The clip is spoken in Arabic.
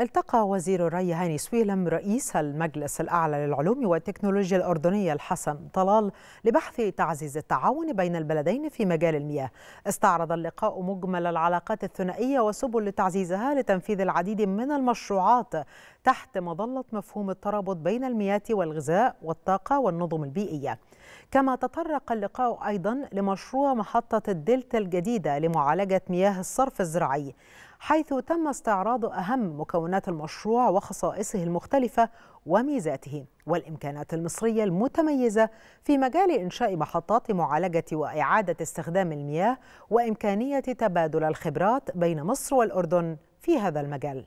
التقى وزير الري هاني سويلم رئيس المجلس الأعلى للعلوم والتكنولوجيا الأردنية الحسن طلال لبحث تعزيز التعاون بين البلدين في مجال المياه استعرض اللقاء مجمل العلاقات الثنائية وسبل لتعزيزها لتنفيذ العديد من المشروعات تحت مظلة مفهوم الترابط بين المياه والغذاء والطاقة والنظم البيئية كما تطرق اللقاء أيضا لمشروع محطة الدلتا الجديدة لمعالجة مياه الصرف الزراعي حيث تم استعراض أهم مكونات المشروع وخصائصه المختلفة وميزاته والإمكانات المصرية المتميزة في مجال إنشاء محطات معالجة وإعادة استخدام المياه وإمكانية تبادل الخبرات بين مصر والأردن في هذا المجال